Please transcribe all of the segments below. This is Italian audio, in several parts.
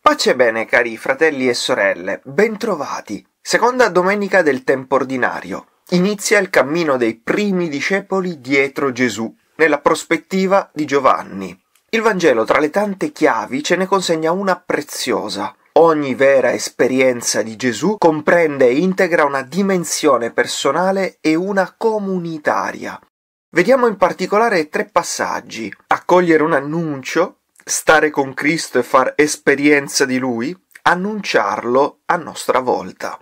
Pace e bene, cari fratelli e sorelle, bentrovati. Seconda domenica del tempo ordinario. Inizia il cammino dei primi discepoli dietro Gesù, nella prospettiva di Giovanni. Il Vangelo, tra le tante chiavi, ce ne consegna una preziosa. Ogni vera esperienza di Gesù comprende e integra una dimensione personale e una comunitaria. Vediamo in particolare tre passaggi. Accogliere un annuncio, stare con Cristo e far esperienza di Lui, annunciarlo a nostra volta.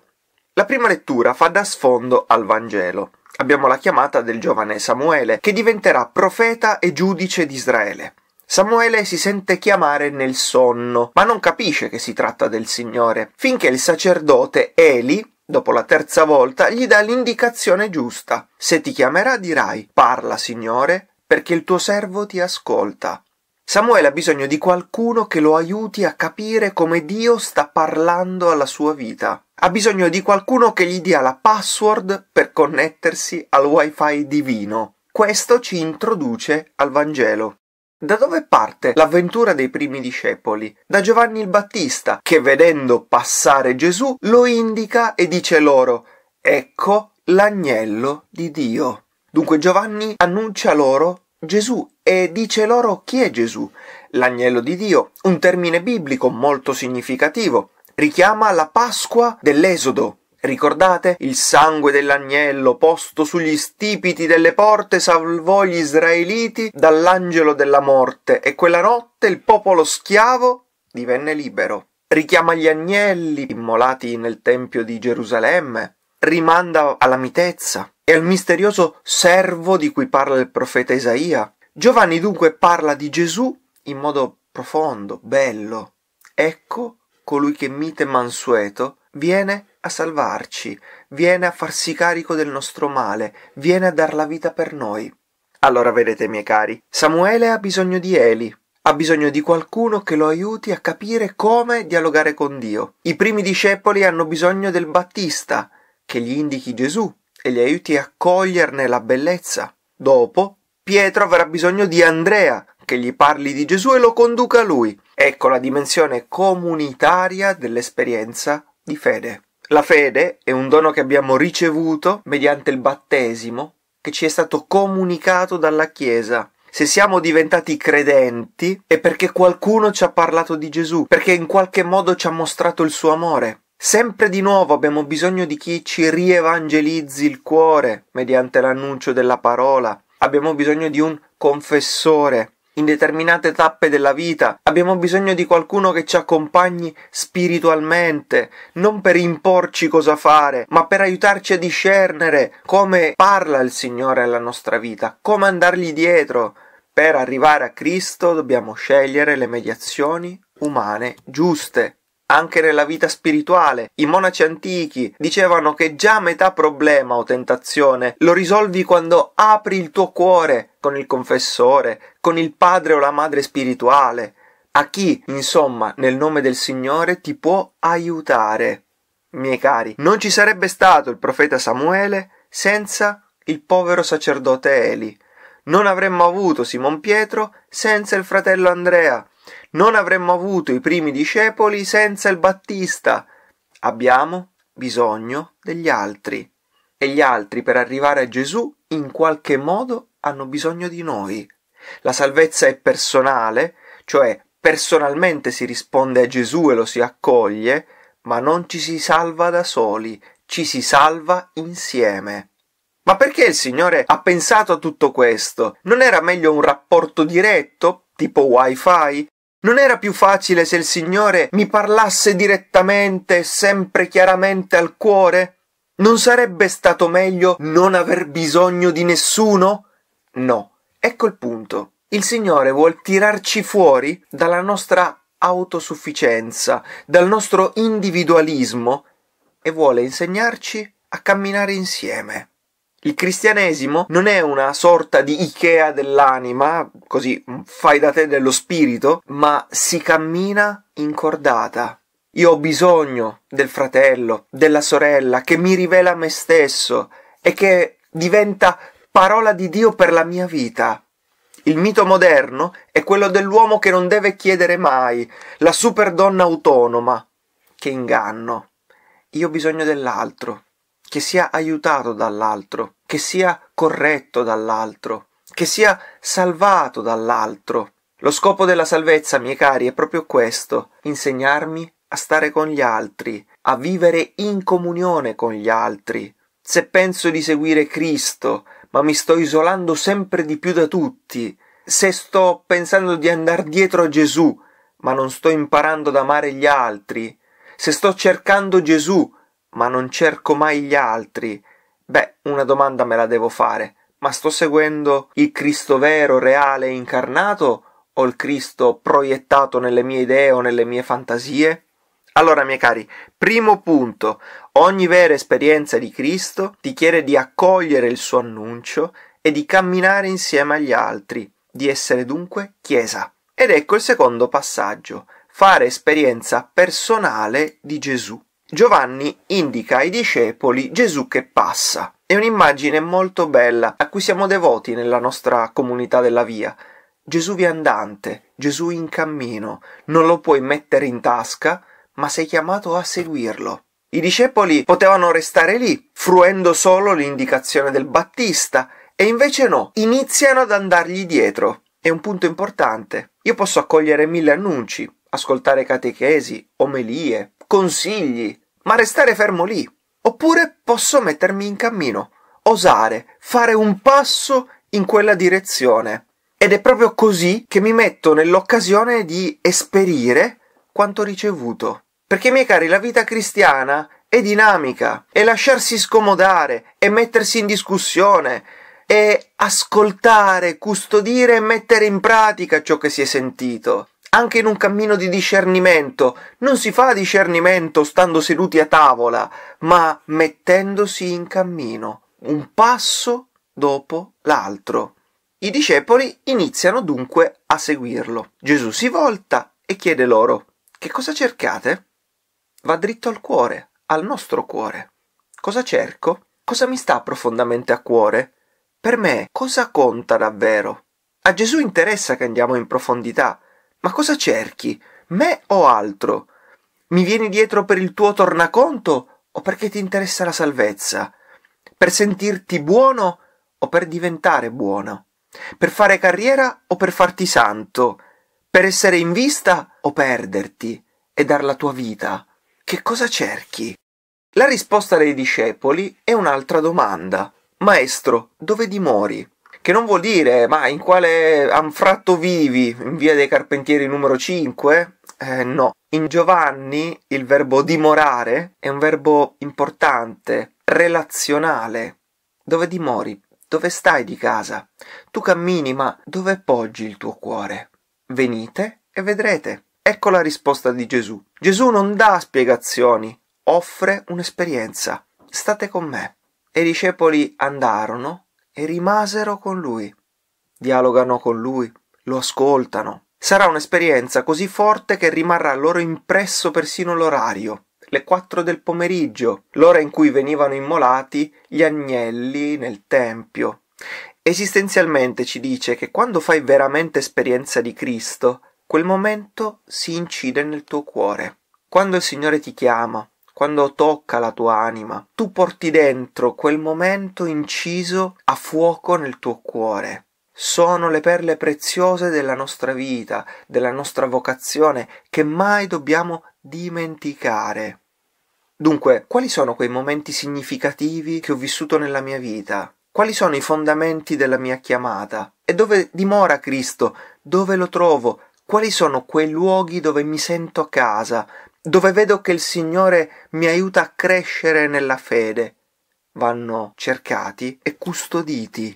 La prima lettura fa da sfondo al Vangelo. Abbiamo la chiamata del giovane Samuele, che diventerà profeta e giudice di Israele. Samuele si sente chiamare nel sonno, ma non capisce che si tratta del Signore, finché il sacerdote Eli Dopo la terza volta gli dà l'indicazione giusta. Se ti chiamerà dirai Parla, Signore, perché il tuo servo ti ascolta. Samuele ha bisogno di qualcuno che lo aiuti a capire come Dio sta parlando alla sua vita. Ha bisogno di qualcuno che gli dia la password per connettersi al wifi divino. Questo ci introduce al Vangelo. Da dove parte l'avventura dei primi discepoli? Da Giovanni il Battista, che vedendo passare Gesù lo indica e dice loro Ecco l'agnello di Dio. Dunque Giovanni annuncia loro Gesù e dice loro chi è Gesù, l'agnello di Dio, un termine biblico molto significativo. Richiama la Pasqua dell'Esodo, Ricordate? Il sangue dell'agnello posto sugli stipiti delle porte salvò gli israeliti dall'angelo della morte e quella notte il popolo schiavo divenne libero. Richiama gli agnelli immolati nel tempio di Gerusalemme, rimanda alla mitezza e al misterioso servo di cui parla il profeta Isaia. Giovanni dunque parla di Gesù in modo profondo, bello. Ecco colui che mite mansueto viene a salvarci, viene a farsi carico del nostro male, viene a dar la vita per noi. Allora vedete, miei cari, Samuele ha bisogno di Eli, ha bisogno di qualcuno che lo aiuti a capire come dialogare con Dio. I primi discepoli hanno bisogno del Battista, che gli indichi Gesù e gli aiuti a coglierne la bellezza. Dopo, Pietro avrà bisogno di Andrea, che gli parli di Gesù e lo conduca a lui. Ecco la dimensione comunitaria dell'esperienza di fede. La fede è un dono che abbiamo ricevuto mediante il battesimo che ci è stato comunicato dalla Chiesa. Se siamo diventati credenti è perché qualcuno ci ha parlato di Gesù, perché in qualche modo ci ha mostrato il suo amore. Sempre di nuovo abbiamo bisogno di chi ci rievangelizzi il cuore mediante l'annuncio della parola. Abbiamo bisogno di un confessore in determinate tappe della vita, abbiamo bisogno di qualcuno che ci accompagni spiritualmente, non per imporci cosa fare, ma per aiutarci a discernere come parla il Signore alla nostra vita, come andargli dietro. Per arrivare a Cristo dobbiamo scegliere le mediazioni umane giuste. Anche nella vita spirituale, i monaci antichi dicevano che già metà problema o tentazione lo risolvi quando apri il tuo cuore con il confessore, con il padre o la madre spirituale, a chi, insomma, nel nome del Signore ti può aiutare. Miei cari, non ci sarebbe stato il profeta Samuele senza il povero sacerdote Eli. Non avremmo avuto Simon Pietro senza il fratello Andrea. Non avremmo avuto i primi discepoli senza il Battista. Abbiamo bisogno degli altri. E gli altri, per arrivare a Gesù, in qualche modo hanno bisogno di noi. La salvezza è personale, cioè personalmente si risponde a Gesù e lo si accoglie, ma non ci si salva da soli, ci si salva insieme. Ma perché il Signore ha pensato a tutto questo? Non era meglio un rapporto diretto, tipo wifi, non era più facile se il Signore mi parlasse direttamente e sempre chiaramente al cuore? Non sarebbe stato meglio non aver bisogno di nessuno? No, ecco il punto. Il Signore vuol tirarci fuori dalla nostra autosufficienza, dal nostro individualismo e vuole insegnarci a camminare insieme. Il cristianesimo non è una sorta di Ikea dell'anima, così mm, fai da te dello spirito, ma si cammina incordata. Io ho bisogno del fratello, della sorella, che mi rivela me stesso e che diventa parola di Dio per la mia vita. Il mito moderno è quello dell'uomo che non deve chiedere mai, la superdonna autonoma. Che inganno. Io ho bisogno dell'altro, che sia aiutato dall'altro, che sia corretto dall'altro, che sia salvato dall'altro. Lo scopo della salvezza, miei cari, è proprio questo, insegnarmi a stare con gli altri, a vivere in comunione con gli altri. Se penso di seguire Cristo, ma mi sto isolando sempre di più da tutti, se sto pensando di andare dietro a Gesù, ma non sto imparando ad amare gli altri, se sto cercando Gesù, ma non cerco mai gli altri. Beh, una domanda me la devo fare. Ma sto seguendo il Cristo vero, reale e incarnato o il Cristo proiettato nelle mie idee o nelle mie fantasie? Allora, miei cari, primo punto, ogni vera esperienza di Cristo ti chiede di accogliere il suo annuncio e di camminare insieme agli altri, di essere dunque Chiesa. Ed ecco il secondo passaggio, fare esperienza personale di Gesù. Giovanni indica ai discepoli Gesù che passa. È un'immagine molto bella a cui siamo devoti nella nostra comunità della via. Gesù viandante, Gesù in cammino, non lo puoi mettere in tasca, ma sei chiamato a seguirlo. I discepoli potevano restare lì, fruendo solo l'indicazione del Battista, e invece no, iniziano ad andargli dietro. È un punto importante. Io posso accogliere mille annunci, ascoltare catechesi, omelie, consigli, ma restare fermo lì. Oppure posso mettermi in cammino, osare, fare un passo in quella direzione. Ed è proprio così che mi metto nell'occasione di esperire quanto ricevuto. Perché, miei cari, la vita cristiana è dinamica, è lasciarsi scomodare, è mettersi in discussione, è ascoltare, custodire e mettere in pratica ciò che si è sentito anche in un cammino di discernimento. Non si fa discernimento stando seduti a tavola, ma mettendosi in cammino, un passo dopo l'altro. I discepoli iniziano dunque a seguirlo. Gesù si volta e chiede loro, che cosa cercate? Va dritto al cuore, al nostro cuore. Cosa cerco? Cosa mi sta profondamente a cuore? Per me cosa conta davvero? A Gesù interessa che andiamo in profondità, ma cosa cerchi? Me o altro? Mi vieni dietro per il tuo tornaconto o perché ti interessa la salvezza? Per sentirti buono o per diventare buono? Per fare carriera o per farti santo? Per essere in vista o perderti e dar la tua vita? Che cosa cerchi? La risposta dei discepoli è un'altra domanda. Maestro, dove dimori? che non vuol dire ma in quale anfratto vivi, in via dei carpentieri numero 5? Eh, no, in Giovanni il verbo dimorare è un verbo importante, relazionale. Dove dimori? Dove stai di casa? Tu cammini, ma dove poggi il tuo cuore? Venite e vedrete. Ecco la risposta di Gesù. Gesù non dà spiegazioni, offre un'esperienza. State con me. E i discepoli andarono e rimasero con lui. Dialogano con lui, lo ascoltano. Sarà un'esperienza così forte che rimarrà loro impresso persino l'orario, le quattro del pomeriggio, l'ora in cui venivano immolati gli agnelli nel tempio. Esistenzialmente ci dice che quando fai veramente esperienza di Cristo, quel momento si incide nel tuo cuore. Quando il Signore ti chiama, quando tocca la tua anima, tu porti dentro quel momento inciso a fuoco nel tuo cuore. Sono le perle preziose della nostra vita, della nostra vocazione, che mai dobbiamo dimenticare. Dunque, quali sono quei momenti significativi che ho vissuto nella mia vita? Quali sono i fondamenti della mia chiamata? E dove dimora Cristo? Dove lo trovo? Quali sono quei luoghi dove mi sento a casa, dove vedo che il Signore mi aiuta a crescere nella fede, vanno cercati e custoditi.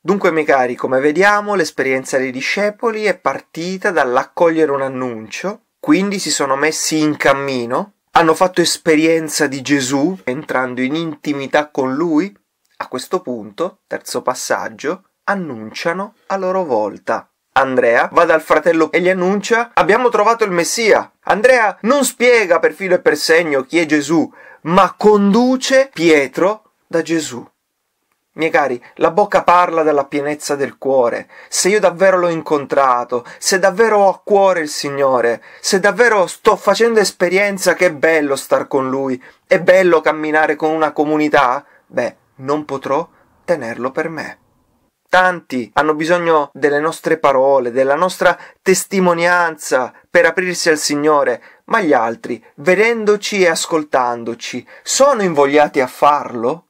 Dunque, miei cari, come vediamo, l'esperienza dei discepoli è partita dall'accogliere un annuncio, quindi si sono messi in cammino, hanno fatto esperienza di Gesù, entrando in intimità con Lui. A questo punto, terzo passaggio, annunciano a loro volta. Andrea va dal fratello e gli annuncia abbiamo trovato il Messia. Andrea non spiega per filo e per segno chi è Gesù, ma conduce Pietro da Gesù. Miei cari, la bocca parla dalla pienezza del cuore. Se io davvero l'ho incontrato, se davvero ho a cuore il Signore, se davvero sto facendo esperienza che è bello star con Lui, è bello camminare con una comunità, beh, non potrò tenerlo per me tanti hanno bisogno delle nostre parole, della nostra testimonianza per aprirsi al Signore, ma gli altri, vedendoci e ascoltandoci, sono invogliati a farlo?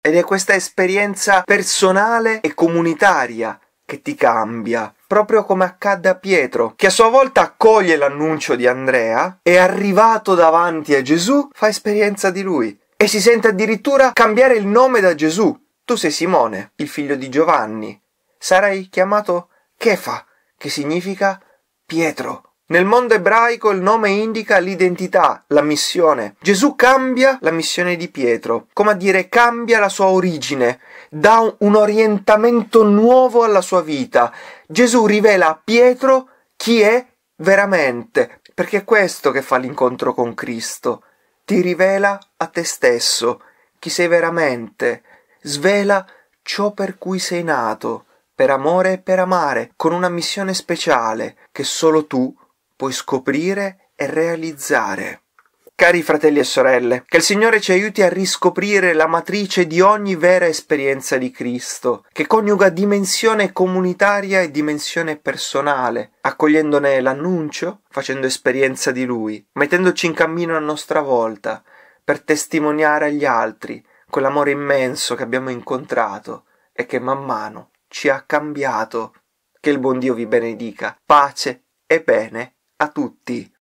Ed è questa esperienza personale e comunitaria che ti cambia, proprio come accadde a Pietro, che a sua volta accoglie l'annuncio di Andrea e arrivato davanti a Gesù fa esperienza di lui e si sente addirittura cambiare il nome da Gesù tu sei Simone, il figlio di Giovanni. Sarai chiamato Kefa, che significa Pietro. Nel mondo ebraico il nome indica l'identità, la missione. Gesù cambia la missione di Pietro, come a dire cambia la sua origine, dà un orientamento nuovo alla sua vita. Gesù rivela a Pietro chi è veramente, perché è questo che fa l'incontro con Cristo. Ti rivela a te stesso chi sei veramente, svela ciò per cui sei nato, per amore e per amare, con una missione speciale che solo tu puoi scoprire e realizzare. Cari fratelli e sorelle, che il Signore ci aiuti a riscoprire la matrice di ogni vera esperienza di Cristo, che coniuga dimensione comunitaria e dimensione personale, accogliendone l'annuncio, facendo esperienza di Lui, mettendoci in cammino a nostra volta, per testimoniare agli altri, quell'amore immenso che abbiamo incontrato e che man mano ci ha cambiato. Che il buon Dio vi benedica. Pace e bene a tutti.